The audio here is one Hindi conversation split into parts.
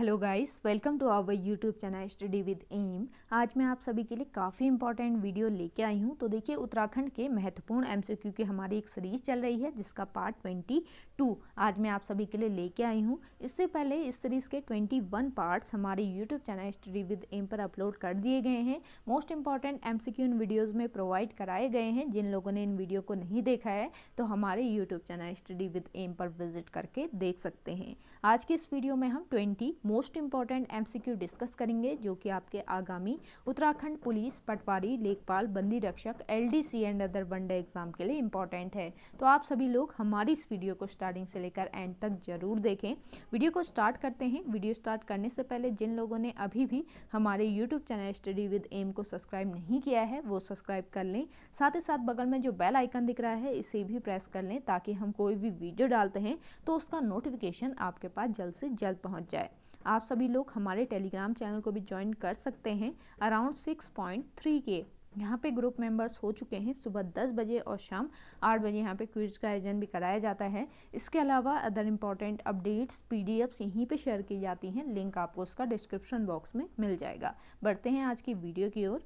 hello guys welcome to our YouTube channel study with M आज मैं आप सभी के लिए काफ़ी इंपॉर्टेंट वीडियो लेके आई हूं तो देखिए उत्तराखंड के महत्वपूर्ण एमसीक्यू की हमारी एक सीरीज चल रही है जिसका पार्ट ट्वेंटी टू आज मैं आप सभी के लिए लेके आई हूं इससे पहले इस सीरीज़ के वन पार्ट्स हमारे YouTube channel study with M पर अपलोड कर दिए गए हैं मोस्ट इंपॉर्टेंट एम इन वीडियोज़ में प्रोवाइड कराए गए हैं जिन लोगों ने इन वीडियो को नहीं देखा है तो हमारे YouTube channel study with M पर विजिट करके देख सकते हैं आज की इस वीडियो में हम twenty most important MCQ discuss करेंगे जो कि आपके आगामी उत्तराखंड पुलिस पटवारी लेखपाल बंदी रक्षक LDC and other one day exam के लिए इम्पॉर्टेंट है तो आप सभी लोग हमारी इस वीडियो को स्टार्टिंग से लेकर एंड तक जरूर देखें वीडियो को स्टार्ट करते हैं वीडियो स्टार्ट करने से पहले जिन लोगों ने अभी भी हमारे YouTube channel study with M को सब्सक्राइब नहीं किया है वो सब्सक्राइब कर लें साथ ही साथ बगल में जो बेल आइकन दिख रहा है इसे भी प्रेस कर लें ताकि हम कोई भी वीडियो डालते हैं तो उसका नोटिफिकेशन आपके पास जल्द से जल्द पहुँच जाए आप सभी लोग हमारे टेलीग्राम चैनल को भी ज्वाइन कर सकते हैं अराउंड सिक्स पॉइंट थ्री के यहाँ पे ग्रुप मेंबर्स हो चुके हैं सुबह दस बजे और शाम आठ बजे यहाँ पे क्विज का आयोजन भी कराया जाता है इसके अलावा अदर इम्पॉर्टेंट अपडेट्स पीडीएफ्स यहीं पे शेयर की जाती हैं लिंक आपको उसका डिस्क्रिप्शन बॉक्स में मिल जाएगा बढ़ते हैं आज की वीडियो की ओर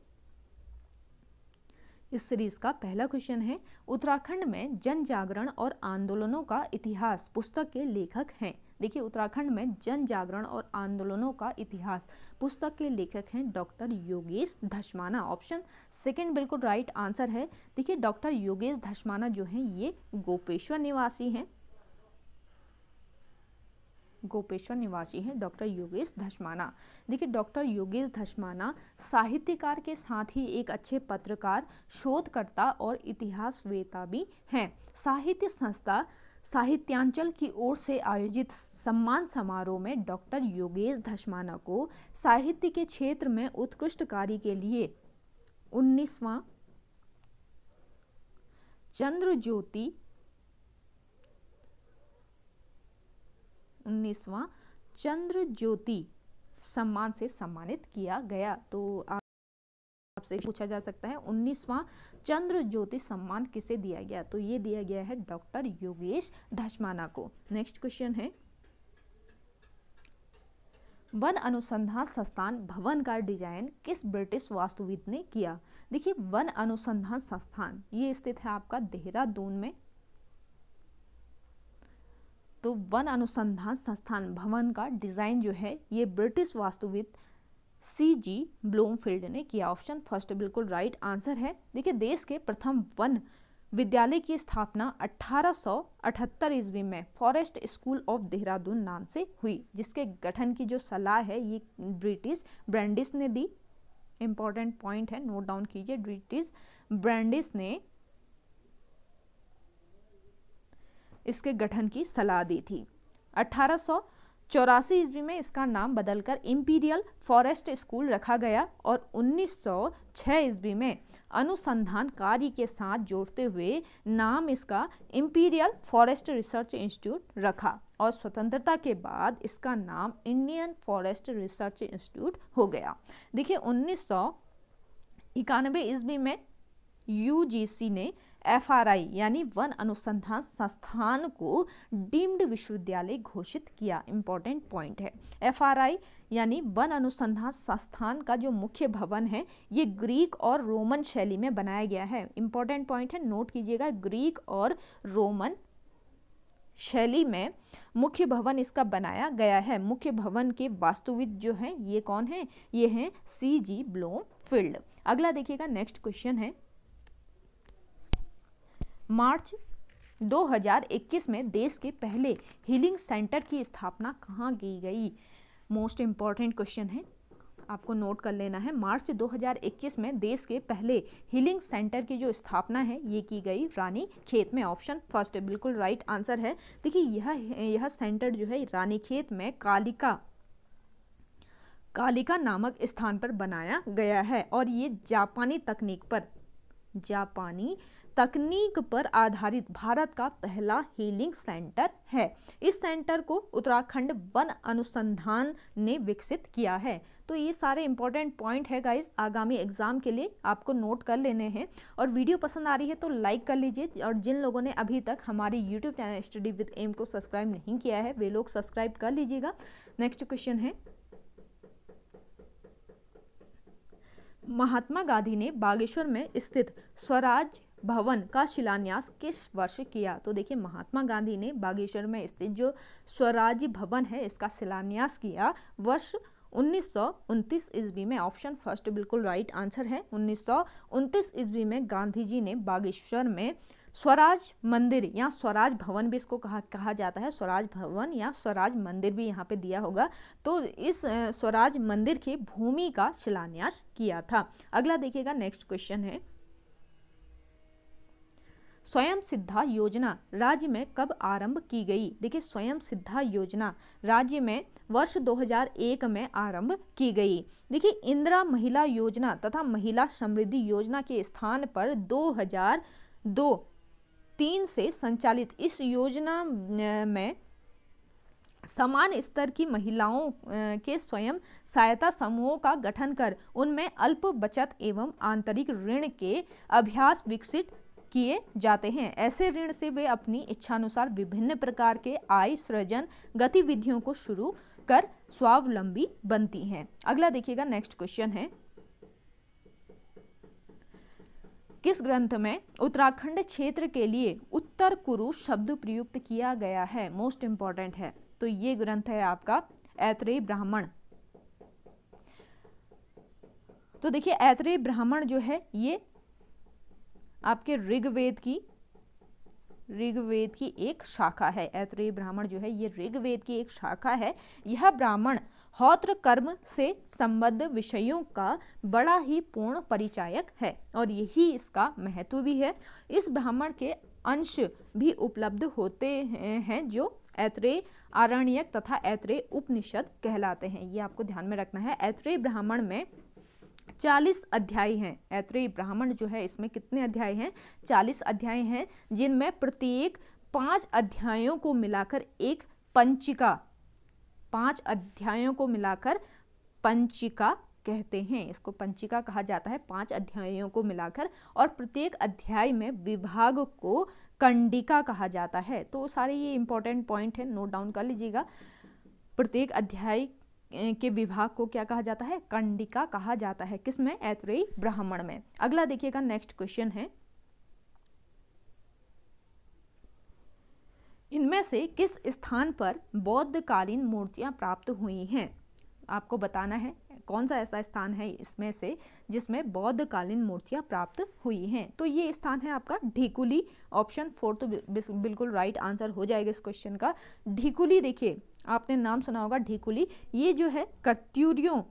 इस सीरीज का पहला क्वेश्चन है उत्तराखंड में जन जागरण और आंदोलनों का इतिहास पुस्तक के लेखक हैं देखिए उत्तराखंड में जन जागरण और आंदोलनों का इतिहास पुस्तक के लेखक हैं doctor Yogesh Dhasmana option second बिल्कुल राइट आंसर है देखिए डॉक्टर योगेश धशमाना जो हैं ये गोपेश्वर निवासी हैं गोपेश्वर निवासी हैं डॉक्टर योगेश धशमाना देखिए डॉक्टर योगेश धशमाना साहित्यकार के साथ ही एक अच्छे पत्रकार शोधकर्ता और इतिहासवेता भी हैं साहित्य संस्था साहित्यांचल की ओर से आयोजित सम्मान समारोह में डॉक्टर योगेश धशमाना को साहित्य के क्षेत्र में उत्कृष्ट कार्य के लिए उन्नीसवा चंद्र ज्योति उन्नीसवा चंद्र ज्योति सम्मान से सम्मानित किया गया तो आपसे पूछा जा सकता है उन्नीसवा चंद्र ज्योति सम्मान किसे दिया गया तो ये दिया गया है डॉक्टर योगेश धस्माना को नेक्स्ट क्वेश्चन है वन अनुसंधान संस्थान भवन का डिजाइन किस ब्रिटिश वास्तुविद ने किया देखिए वन अनुसंधान संस्थान ये स्थित है आपका देहरादून में तो वन अनुसंधान संस्थान भवन का डिजाइन जो है ये ब्रिटिश वास्तुविद सी जी ब्लूमफील्ड ने किया ऑप्शन फर्स्ट बिल्कुल राइट आंसर है देखिए देश के प्रथम वन विद्यालय की स्थापना 1878 ईस्वी में फॉरेस्ट स्कूल ऑफ देहरादून नाम से हुई जिसके गठन की जो सलाह है ये ब्रिटिश ब्रांडिस ने दी इम्पॉर्टेंट पॉइंट है नोट डाउन कीजिए ब्रिटिश ब्रांडिस ने इसके गठन की सलाह दी थी 1800 चौरासी ईस्वी में इसका नाम बदलकर इम्पीरियल फॉरेस्ट स्कूल रखा गया और 1906 ईस्वी में अनुसंधान कार्य के साथ जोड़ते हुए नाम इसका इम्पीरियल फॉरेस्ट रिसर्च इंस्टीट्यूट रखा और स्वतंत्रता के बाद इसका नाम इंडियन फॉरेस्ट रिसर्च इंस्टीट्यूट हो गया देखिए उन्नीस सौ इक्यानवे ईस्वी में यू ने एफआरआई यानी वन अनुसंधान संस्थान को डीम्ड विश्वविद्यालय घोषित किया इम्पॉर्टेंट पॉइंट है एफआरआई यानी वन अनुसंधान संस्थान का जो मुख्य भवन है ये ग्रीक और रोमन शैली में बनाया गया है इम्पॉर्टेंट पॉइंट है नोट कीजिएगा ग्रीक और रोमन शैली में मुख्य भवन इसका बनाया गया है मुख्य भवन के वास्तुविद जो हैं ये कौन है ये हैं सी जी ब्लोम फील्ड अगला देखिएगा नेक्स्ट क्वेश्चन है मार्च 2021 में देश के पहले हीलिंग सेंटर की स्थापना कहाँ की गई मोस्ट इम्पॉर्टेंट क्वेश्चन है आपको नोट कर लेना है मार्च 2021 में देश के पहले हीलिंग सेंटर की जो स्थापना है ये की गई रानी खेत में ऑप्शन फर्स्ट बिल्कुल राइट आंसर है देखिए यह यह सेंटर जो है रानी खेत में कालिका कालिका नामक स्थान पर बनाया गया है और ये जापानी तकनीक पर जापानी तकनीक पर आधारित भारत का पहला हीलिंग सेंटर है इस सेंटर को उत्तराखंड वन अनुसंधान ने विकसित किया है तो ये सारे इंपॉर्टेंट पॉइंट है गाइज आगामी एग्जाम के लिए आपको नोट कर लेने हैं और वीडियो पसंद आ रही है तो लाइक कर लीजिए और जिन लोगों ने अभी तक हमारी YouTube channel study with M को सब्सक्राइब नहीं किया है वे लोग सब्सक्राइब कर लीजिएगा नेक्स्ट क्वेश्चन है महात्मा गांधी ने बागेश्वर में स्थित स्वराज भवन का शिलान्यास किस वर्ष किया तो देखिए महात्मा गांधी ने बागेश्वर में स्थित जो स्वराज्य भवन है इसका शिलान्यास किया वर्ष उन्नीस सौ ईस्वी में ऑप्शन फर्स्ट बिल्कुल राइट आंसर है उन्नीस सौ ईस्वी में गांधी जी ने बागेश्वर में स्वराज मंदिर या स्वराज भवन भी इसको कहा कहा जाता है स्वराज भवन या स्वराज मंदिर भी यहाँ पे दिया होगा तो इस स्वराज मंदिर की भूमि का शिलान्यास किया था अगला देखिएगा नेक्स्ट क्वेश्चन है स्वयं सिद्धा योजना राज्य में कब आरंभ की गई देखिए स्वयं सिद्धा योजना राज्य में वर्ष 2001 में आरंभ की गई देखिए इंदिरा महिला योजना तथा महिला समृद्धि योजना के स्थान पर 2002 तीन से संचालित इस योजना में समान स्तर की महिलाओं के स्वयं सहायता समूहों का गठन कर उनमें अल्प बचत एवं आंतरिक ऋण के अभ्यास विकसित किए जाते हैं ऐसे ऋण से वे अपनी इच्छानुसार विभिन्न प्रकार के आय सृजन गतिविधियों को शुरू कर स्वावलंबी बनती हैं अगला देखिएगा नेक्स्ट क्वेश्चन है किस ग्रंथ में उत्तराखंड क्षेत्र के लिए उत्तर कुरु शब्द प्रयुक्त किया गया है मोस्ट इंपॉर्टेंट है तो ये ग्रंथ है आपका ऐत्रेय ब्राह्मण तो देखिए ऐत्रेय ब्राह्मण जो है ये आपके ऋग्वेद की ऋग्वेद की एक शाखा है ऐतरेय ब्राह्मण जो है ये ऋग्वेद की एक शाखा है यह ब्राह्मण हौत्र कर्म से संबद्ध विषयों का बड़ा ही पूर्ण परिचायक है और यही इसका महत्व भी है इस ब्राह्मण के अंश भी उपलब्ध होते हैं जो ऐत्रेय आरण्यक तथा ऐत्रेय उपनिषद कहलाते हैं ये आपको ध्यान में रखना है ऐत्रेय ब्राह्मण में चालीस अध्याय हैं ऐत्रेय ब्राह्मण जो है इसमें कितने अध्याय हैं चालीस अध्याय हैं जिनमें प्रत्येक पांच अध्यायों को मिलाकर एक पंचिका पांच अध्यायों को मिलाकर पंचिका कहते हैं इसको पंचिका कहा जाता है पांच अध्यायों को मिलाकर और प्रत्येक अध्याय में विभाग को कंडिका कहा जाता है तो सारे ये इंपॉर्टेंट पॉइंट है नोट डाउन कर लीजिएगा प्रत्येक अध्याय के विभाग को क्या कहा जाता है कंडिका कहा जाता है किसमें ऐतरेय ब्राह्मण में अगला देखिएगा नेक्स्ट क्वेश्चन है इनमें से किस स्थान पर बौद्धकालीन मूर्तियां प्राप्त हुई हैं आपको बताना है कौन सा ऐसा स्थान है इसमें से जिसमें बौद्धकालीन मूर्तियां प्राप्त हुई हैं तो ये स्थान है आपका ढीकुली ऑप्शन फोर तो बिल्कुल राइट आंसर हो जाएगा इस क्वेश्चन का ढीकुली देखिए आपने नाम सुना होगा ढीकुली ये जो है कत्यूरियों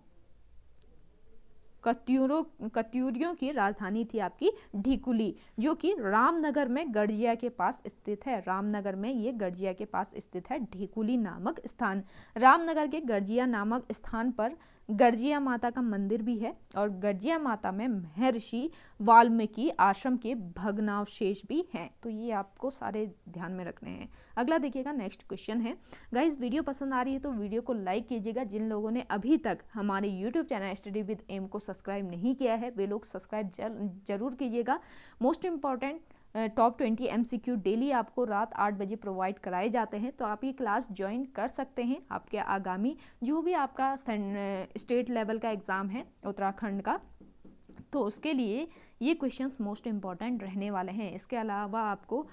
कत्यूरों कत्यूरियों की राजधानी थी आपकी ढीकुली जो कि रामनगर में गर्जिया के पास स्थित है रामनगर में ये गर्जिया के पास स्थित है ढीकुली नामक स्थान रामनगर के गर्जिया नामक स्थान पर गर्जिया माता का मंदिर भी है और गर्जिया माता में महर्षि वाल्मीकि आश्रम के भग्नावशेष भी हैं तो ये आपको सारे ध्यान में रखने हैं अगला देखिएगा नेक्स्ट क्वेश्चन है गाइज वीडियो पसंद आ रही है तो वीडियो को लाइक कीजिएगा जिन लोगों ने अभी तक हमारे YouTube channel study with M को सब्सक्राइब नहीं किया है वे लोग सब्सक्राइब जरूर कीजिएगा most important top twenty M daily आपको रात आठ बजे प्रोवाइड कराए जाते हैं तो आप ये क्लास ज्वाइन कर सकते हैं आपके आगामी जो भी आपका स्टेट लेवल का एग्ज़ाम है उत्तराखंड का तो उसके लिए ये क्वेश्चंस मोस्ट इम्पॉर्टेंट रहने वाले हैं इसके अलावा आपको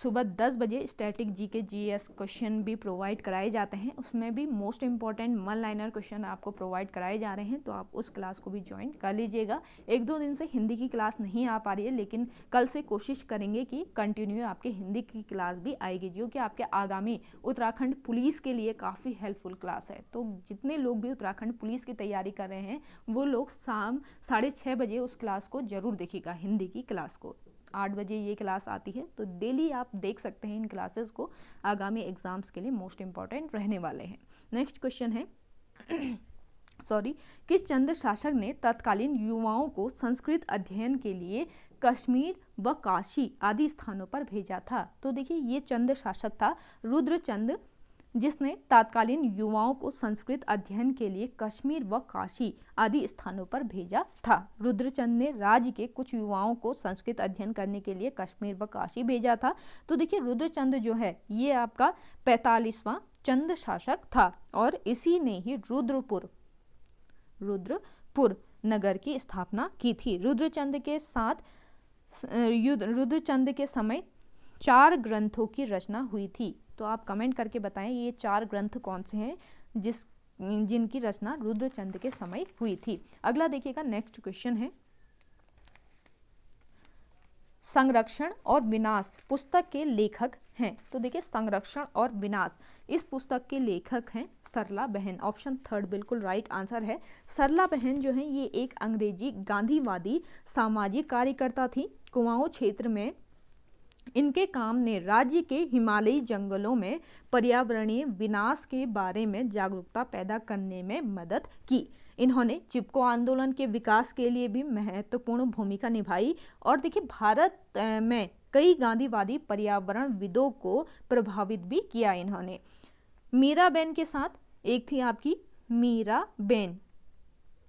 सुबह दस बजे static G K G S question भी प्रोवाइड कराए जाते हैं उसमें भी most important one liner question आपको प्रोवाइड कराए जा रहे हैं तो आप उस क्लास को भी ज्वाइन कर लीजिएगा एक दो दिन से हिंदी की क्लास नहीं आ पा रही है लेकिन कल से कोशिश करेंगे कि कंटिन्यू आपके हिंदी की क्लास भी आएगी जो कि आपके आगामी उत्तराखंड पुलिस के लिए काफ़ी हेल्पफुल क्लास है तो जितने लोग भी उत्तराखंड पुलिस की तैयारी कर रहे हैं वो लोग शाम साढ़े छः बजे उस क्लास को ज़रूर देखेगा हिंदी की क्लास को आठ बजे ये क्लास आती है तो डेली आप देख सकते हैं इन क्लासेस को आगामी एग्जाम्स के लिए मोस्ट इम्पॉर्टेंट रहने वाले हैं नेक्स्ट क्वेश्चन है सॉरी किस चंद्र शासक ने तत्कालीन युवाओं को संस्कृत अध्ययन के लिए कश्मीर व काशी आदि स्थानों पर भेजा था तो देखिए ये चंद्र शासक था रुद्रचंद जिसने तात्कालीन युवाओं को संस्कृत अध्ययन के लिए कश्मीर व काशी आदि स्थानों पर भेजा था रुद्रचंद ने राज्य के कुछ युवाओं को संस्कृत अध्ययन करने के लिए कश्मीर व काशी भेजा था तो देखिए रुद्रचंद जो है ये आपका पैंतालीसवां चंद शासक था और इसी ने ही रुद्रपुर रुद्रपुर नगर की स्थापना की थी रुद्रचंद के साथ रुद्रचंद के समय चार ग्रंथों की रचना हुई थी तो आप कमेंट करके बताएं ये चार ग्रंथ कौन से हैं जिस जिनकी रचना रुद्रचंद के समय हुई थी अगला देखिएगा नेक्स्ट क्वेश्चन है संरक्षण और विनाश पुस्तक के लेखक हैं तो देखिए संरक्षण और विनाश इस पुस्तक के लेखक हैं सरला बहन ऑप्शन थर्ड बिल्कुल राइट आंसर है सरला बहन जो है ये एक अंग्रेजी गांधीवादी सामाजिक कार्यकर्ता थी कुमाऊं क्षेत्र में इनके काम ने राज्य के हिमालयी जंगलों में पर्यावरणीय विनाश के बारे में जागरूकता पैदा करने में मदद की इन्होंने चिपको आंदोलन के विकास के लिए भी महत्वपूर्ण भूमिका निभाई और देखिए भारत में कई गांधीवादी पर्यावरण विदों को प्रभावित भी किया इन्होंने मीरा बेन के साथ एक थी आपकी मीरा बेन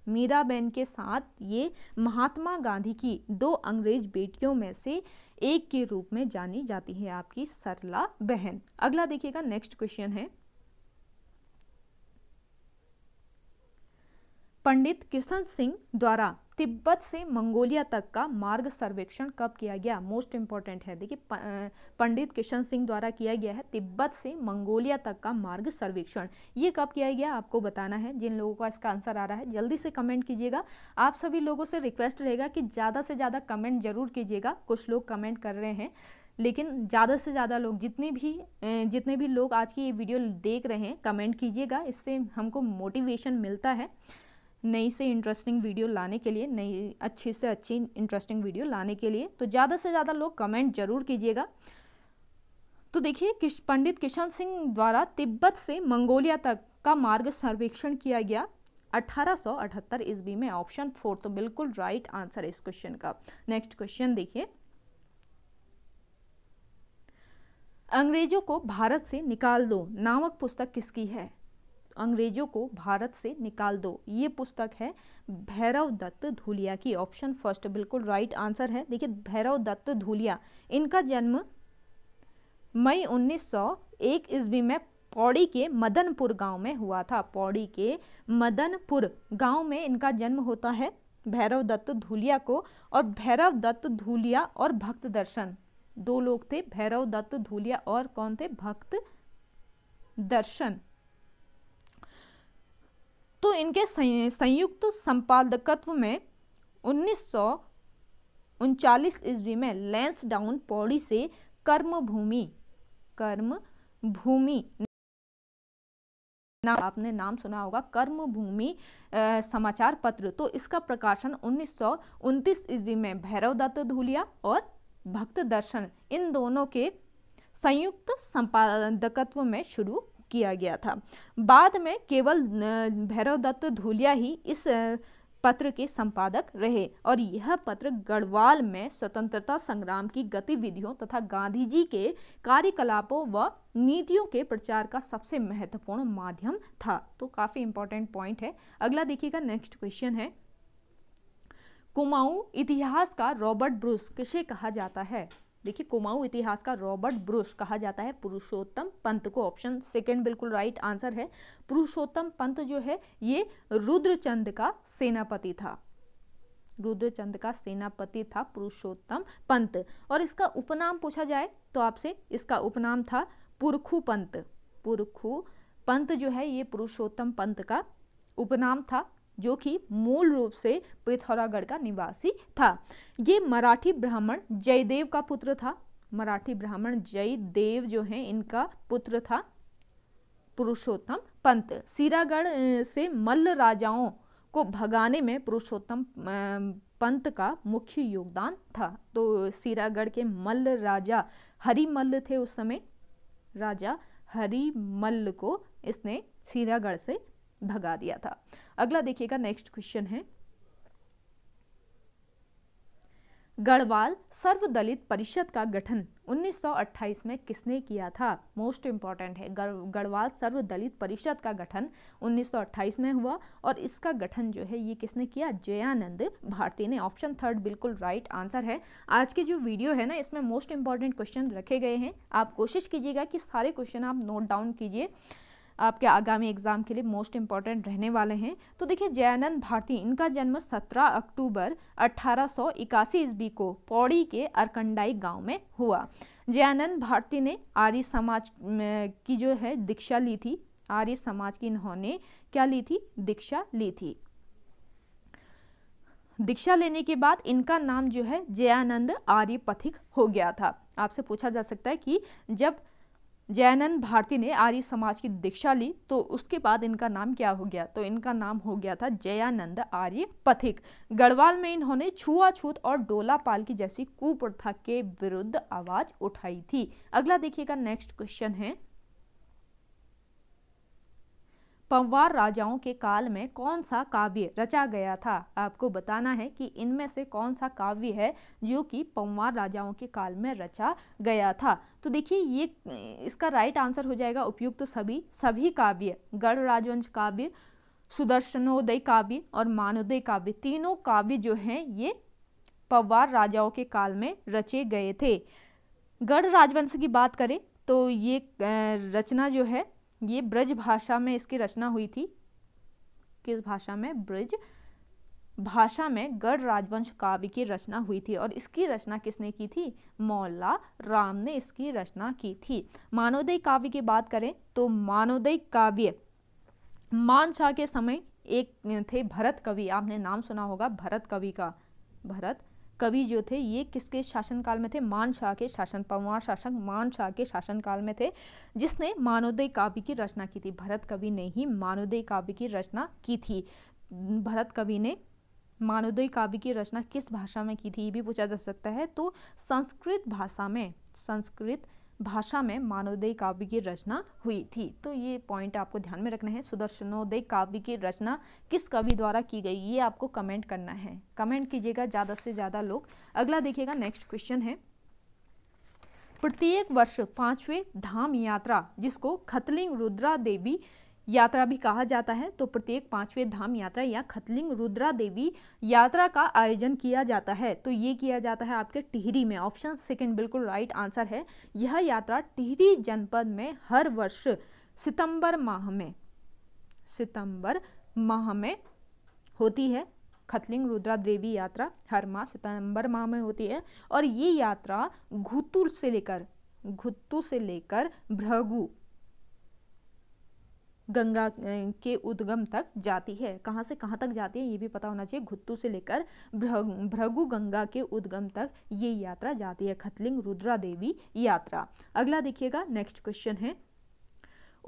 मीराबेन के साथ ये महात्मा गांधी की दो अंग्रेज बेटियों में से एक के रूप में जानी जाती है आपकी सरला बहन अगला देखिएगा नेक्स्ट क्वेश्चन है पंडित किशन सिंह द्वारा तिब्बत से मंगोलिया तक का मार्ग सर्वेक्षण कब किया गया मोस्ट इम्पॉर्टेंट है देखिए पंडित किशन सिंह द्वारा किया गया है तिब्बत से मंगोलिया तक का मार्ग सर्वेक्षण ये कब किया गया आपको बताना है जिन लोगों का इसका आंसर आ रहा है जल्दी से कमेंट कीजिएगा आप सभी लोगों से रिक्वेस्ट रहेगा कि ज़्यादा से ज़्यादा कमेंट जरूर कीजिएगा कुछ लोग कमेंट कर रहे हैं लेकिन ज़्यादा से ज़्यादा लोग जितने भी जितने भी लोग आज की ये वीडियो देख रहे हैं कमेंट कीजिएगा इससे हमको मोटिवेशन मिलता है नई से इंटरेस्टिंग वीडियो लाने के लिए नई अच्छी से अच्छी इंटरेस्टिंग वीडियो लाने के लिए तो ज़्यादा से ज़्यादा लोग कमेंट जरूर कीजिएगा तो देखिए किश पंडित किशन सिंह द्वारा तिब्बत से मंगोलिया तक का मार्ग सर्वेक्षण किया गया 1878 ईस्वी में ऑप्शन फोर तो बिल्कुल राइट आंसर है इस क्वेश्चन का नेक्स्ट क्वेश्चन देखिए अंग्रेजों को भारत से निकाल दो नामक पुस्तक किसकी है अंग्रेजों को भारत से निकाल दो ये पुस्तक है भैरव दत्त धूलिया की ऑप्शन फर्स्ट बिल्कुल राइट आंसर है देखिए भैरव दत्त धूलिया इनका जन्म मई 1901 ईस्वी में पौड़ी के मदनपुर गांव में हुआ था पौड़ी के मदनपुर गांव में इनका जन्म होता है भैरव दत्त धूलिया को और भैरव दत्त धूलिया और भक्त दर्शन दो लोग थे भैरव दत्त धूलिया और कौन थे भक्त दर्शन तो इनके संयुक्त संपादकत्व में उन्नीस सौ ईस्वी में लेंस डाउन पौड़ी से कर्म भूमि कर्म भूमि ना आपने नाम सुना होगा कर्म भूमि समाचार पत्र तो इसका प्रकाशन उन्नीस सौ ईस्वी में भैरव दत्त धूलिया और भक्त दर्शन इन दोनों के संयुक्त संपादकत्व में शुरू किया गया था बाद में केवल भैरव दत्त धूलिया ही इस पत्र के संपादक रहे और यह पत्र गढ़वाल में स्वतंत्रता संग्राम की गतिविधियों तथा गांधी जी के कार्यकलापों व नीतियों के प्रचार का सबसे महत्वपूर्ण माध्यम था तो काफ़ी इंपॉर्टेंट पॉइंट है अगला देखिएगा नेक्स्ट क्वेश्चन है कुमाऊं इतिहास का रॉबर्ट ब्रूस किसे कहा जाता है देखिए कुमाऊं इतिहास का रॉबर्ट ब्रुश कहा जाता है पुरुषोत्तम पंत को ऑप्शन सेकंड बिल्कुल राइट आंसर है पुरुषोत्तम पंत जो है ये रुद्रचंद का सेनापति था रुद्रचंद का सेनापति था पुरुषोत्तम पंत और इसका उपनाम पूछा जाए तो आपसे इसका उपनाम था पुरखु पंत पुरखु पंत जो है ये पुरुषोत्तम पंत का उपनाम था जो कि मूल रूप से पिथौरागढ़ का निवासी था ये मराठी ब्राह्मण जयदेव का पुत्र था मराठी ब्राह्मण जयदेव जो है इनका पुत्र था पुरुषोत्तम पंत सीरागढ़ से मल्ल राजाओं को भगाने में पुरुषोत्तम पंत का मुख्य योगदान था तो सीरागढ़ के मल्ल राजा हरिमल्ल थे उस समय राजा हरिमल्ल को इसने सीरागढ़ से भगा दिया था अगला देखिएगा नेक्स्ट क्वेश्चन है गढ़वाल सर्वदलित परिषद का गठन 1928 में किसने किया था मोस्ट इम्पॉर्टेंट है गढ़वाल सर्वदलित परिषद का गठन 1928 में हुआ और इसका गठन जो है ये किसने किया जयानंद भारती ने ऑप्शन थर्ड बिल्कुल राइट आंसर है आज की जो वीडियो है ना इसमें मोस्ट इम्पॉर्टेंट क्वेश्चन रखे गए हैं आप कोशिश कीजिएगा कि सारे क्वेश्चन आप नोट डाउन कीजिए आपके आगामी एग्ज़ाम के लिए मोस्ट इम्पॉर्टेंट रहने वाले हैं तो देखिए जयानंद भारती इनका जन्म 17 अक्टूबर अट्ठारह सौ ईस्वी को पौड़ी के अरकंडाई गांव में हुआ जयानंद भारती ने आर्य समाज की जो है दीक्षा ली थी आर्य समाज की इन्होंने क्या ली थी दीक्षा ली थी दीक्षा लेने के बाद इनका नाम जो है जयानंद आर्य पथिक हो गया था आपसे पूछा जा सकता है कि जब जैनन भारती ने आर्य समाज की दीक्षा ली तो उसके बाद इनका नाम क्या हो गया तो इनका नाम हो गया था जयानंद आर्य पथिक गढ़वाल में इन्होंने छुआछूत और डोला पाल की जैसी कुप्रथा के विरुद्ध आवाज उठाई थी अगला देखिएगा नेक्स्ट क्वेश्चन है पंवार राजाओं के काल में कौन सा काव्य रचा गया था आपको बताना है कि इनमें से कौन सा काव्य है जो कि पंवार राजाओं के काल में रचा गया था तो देखिए ये इसका राइट आंसर हो जाएगा उपयुक्त तो सभी सभी काव्य गढ़ राजवंश काव्य सुदर्शनोदय काव्य और मानोदय काव्य तीनों काव्य जो हैं ये पंवार राजाओं के काल में रचे गए थे गढ़ राजवंश की बात करें तो ये रचना जो है ये ब्रज भाषा में इसकी रचना हुई थी किस भाषा में ब्रज भाषा में गढ़ राजवंश काव्य की रचना हुई थी और इसकी रचना किसने की थी मौला राम ने इसकी रचना की थी मानोदय काव्य की बात करें तो मानोदय काव्य मान के समय एक थे भरत कवि आपने नाम सुना होगा भरत कवि का भरत कवि जो थे ये किसके शासनकाल में थे मान शाह के शासन पवार शासक मान शाह के शासनकाल में थे जिसने मानोदय काव्य की रचना की थी भरत कवि ने ही मानोदय काव्य की रचना की थी भरत कवि ने मानोदय काव्य की रचना किस भाषा में की थी ये भी पूछा जा सकता है तो संस्कृत भाषा में संस्कृत भाषा में मानोदय काव्य की रचना हुई थी तो ये पॉइंट आपको ध्यान में रखना है सुदर्शनोदय काव्य की रचना किस कवि द्वारा की गई ये आपको कमेंट करना है कमेंट कीजिएगा ज़्यादा से ज़्यादा लोग अगला देखिएगा नेक्स्ट क्वेश्चन है प्रत्येक वर्ष पांचवें धाम यात्रा जिसको खतलिंग रुद्रा देवी यात्रा भी कहा जाता है तो प्रत्येक पांचवें धाम यात्रा या खतलिंग रुद्रा देवी यात्रा का आयोजन किया जाता है तो ये किया जाता है आपके टिहरी में ऑप्शन सेकंड बिल्कुल राइट आंसर है यह यात्रा टिहरी जनपद में हर वर्ष सितंबर माह में सितंबर माह में होती है खतलिंग रुद्रा देवी यात्रा हर माह सितंबर माह में होती है और ये यात्रा घुतुल से लेकर घुत्तू से लेकर भ्रगु गंगा के उद्गम तक जाती है कहाँ से कहाँ तक जाती है ये भी पता होना चाहिए घुत्तू से लेकर भ्रगु गंगा के उद्गम तक ये यात्रा जाती है खतलिंग रुद्रा देवी यात्रा अगला देखिएगा नेक्स्ट क्वेश्चन है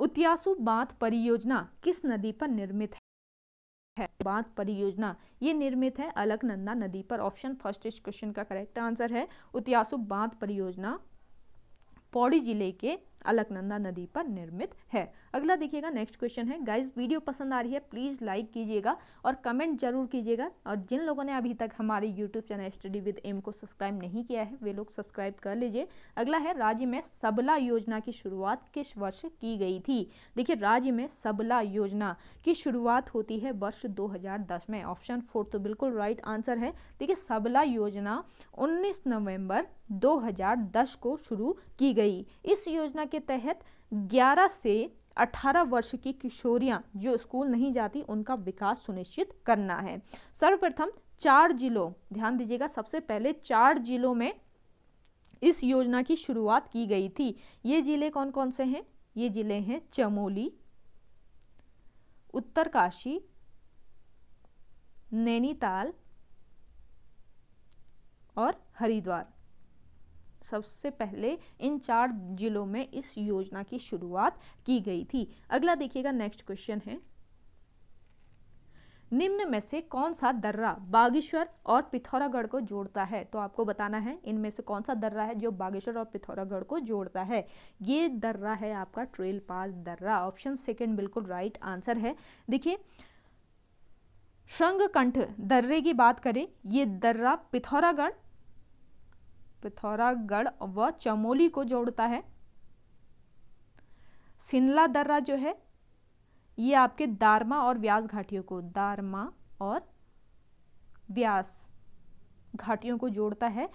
उत्यासु बांध परियोजना किस नदी पर निर्मित है बांध परियोजना ये निर्मित है अलकनंदा नदी पर ऑप्शन फर्स्ट इस क्वेश्चन का करेक्ट आंसर है उत्यासु बांध परियोजना पौड़ी जिले के अलकनंदा नदी पर निर्मित है अगला देखिएगा नेक्स्ट क्वेश्चन है गाइज वीडियो पसंद आ रही है प्लीज़ लाइक कीजिएगा और कमेंट जरूर कीजिएगा और जिन लोगों ने अभी तक हमारे YouTube channel study with M को सब्सक्राइब नहीं किया है वे लोग सब्सक्राइब कर लीजिए अगला है राज्य में सबला योजना की शुरुआत किस वर्ष की गई थी देखिए राज्य में सबला योजना की शुरुआत होती है वर्ष दो में ऑप्शन फोर तो बिल्कुल राइट आंसर है देखिए सबला योजना उन्नीस नवम्बर दो को शुरू की गई इस योजना के तहत 11 से 18 वर्ष की किशोरियां जो स्कूल नहीं जाती उनका विकास सुनिश्चित करना है सर्वप्रथम चार जिलों ध्यान दीजिएगा सबसे पहले चार जिलों में इस योजना की शुरुआत की गई थी ये जिले कौन कौन से हैं ये जिले हैं चमोली उत्तरकाशी नैनीताल और हरिद्वार सबसे पहले इन चार जिलों में इस योजना की शुरुआत की गई थी अगला देखिएगा नेक्स्ट क्वेश्चन है निम्न में से कौन सा दर्रा बागेश्वर और पिथौरागढ़ को जोड़ता है तो आपको बताना है इनमें से कौन सा दर्रा है जो बागेश्वर और पिथौरागढ़ को जोड़ता है ये दर्रा है आपका ट्रेल पास दर्रा ऑप्शन सेकंड बिल्कुल राइट आंसर है देखिए श्रंगकंठ दर्रे की बात करें ये दर्रा पिथौरागढ़ पिथौरागढ़ व चमोली को जोड़ता है सिनला दर्रा जो है ये आपके दारमा और व्यास घाटियों को दारमा और व्यास घाटियों को जोड़ता है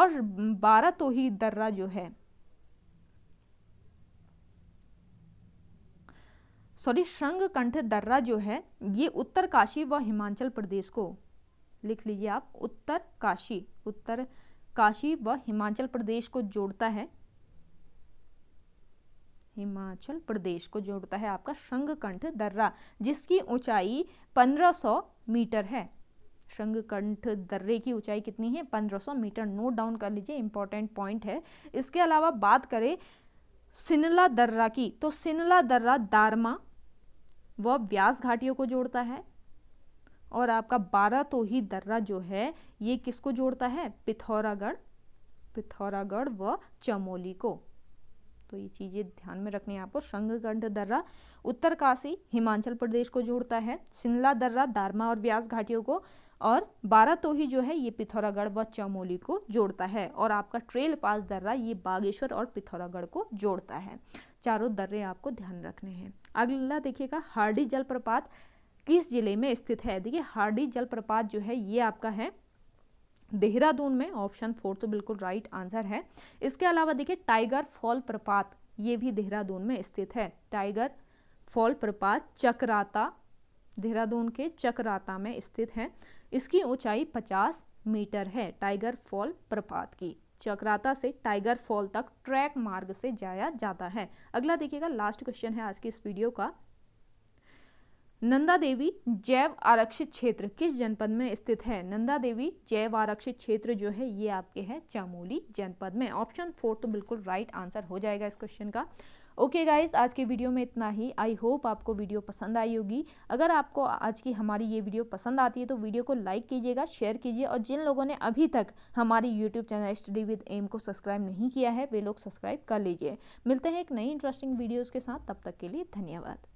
और बारह तो ही दर्रा जो है सॉरी श्रृंग कंठ दर्रा जो है ये उत्तर काशी व हिमाचल प्रदेश को लिख लीजिए आप उत्तर काशी उत्तर काशी व हिमाचल प्रदेश को जोड़ता है हिमाचल प्रदेश को जोड़ता है आपका शंखकंठ दर्रा जिसकी ऊंचाई 1500 मीटर है शंखकंठ दर्रे की ऊंचाई कितनी है 1500 मीटर नोट डाउन कर लीजिए इंपॉर्टेंट पॉइंट है इसके अलावा बात करें सिनला दर्रा की तो सिनला दर्रा दारमा व व्यास घाटियों को जोड़ता है और आपका बारह तो ही दर्रा जो है ये किसको जोड़ता है पिथौरागढ़ पिथौरागढ़ व चमोली को तो ये चीज़ें ध्यान में रखनी है आपको श्रृंगगढ़ दर्रा उत्तर काशी हिमाचल प्रदेश को जोड़ता है शिमला दर्रा दारमा और व्यास घाटियों को और बारह ही जो है ये पिथौरागढ़ व चमोली को जोड़ता है और आपका ट्रेल पास दर्रा ये बागेश्वर और पिथौरागढ़ को जोड़ता है चारों दर्रे आपको ध्यान रखने हैं अगला देखिएगा हार्डी जलप्रपात किस जिले में स्थित है देखिए हार्डी जलप्रपात जो है ये आपका है देहरादून में ऑप्शन फोर तो बिल्कुल राइट आंसर है इसके अलावा देखिए टाइगर फॉल प्रपात ये भी देहरादून में स्थित है टाइगर फॉल प्रपात चक्राता देहरादून के चक्राता में स्थित है इसकी ऊंचाई 50 मीटर है टाइगर फॉल प्रपात की चक्राता से टाइगर फॉल तक ट्रैक मार्ग से जाया जाता है अगला देखिएगा लास्ट क्वेश्चन है आज की इस वीडियो का नंदा देवी जैव आरक्षित क्षेत्र किस जनपद में स्थित है नंदा देवी जैव आरक्षित क्षेत्र जो है ये आपके है चामोली जनपद में ऑप्शन फोर तो बिल्कुल राइट आंसर हो जाएगा इस क्वेश्चन का ओके okay गाइज आज के वीडियो में इतना ही आई होप आपको वीडियो पसंद आई होगी अगर आपको आज की हमारी ये वीडियो पसंद आती है तो वीडियो को लाइक कीजिएगा शेयर कीजिए और जिन लोगों ने अभी तक हमारी YouTube channel study with M को सब्सक्राइब नहीं किया है वे लोग सब्सक्राइब कर लीजिए मिलते हैं एक नई इंटरेस्टिंग वीडियोज़ के साथ तब तक के लिए धन्यवाद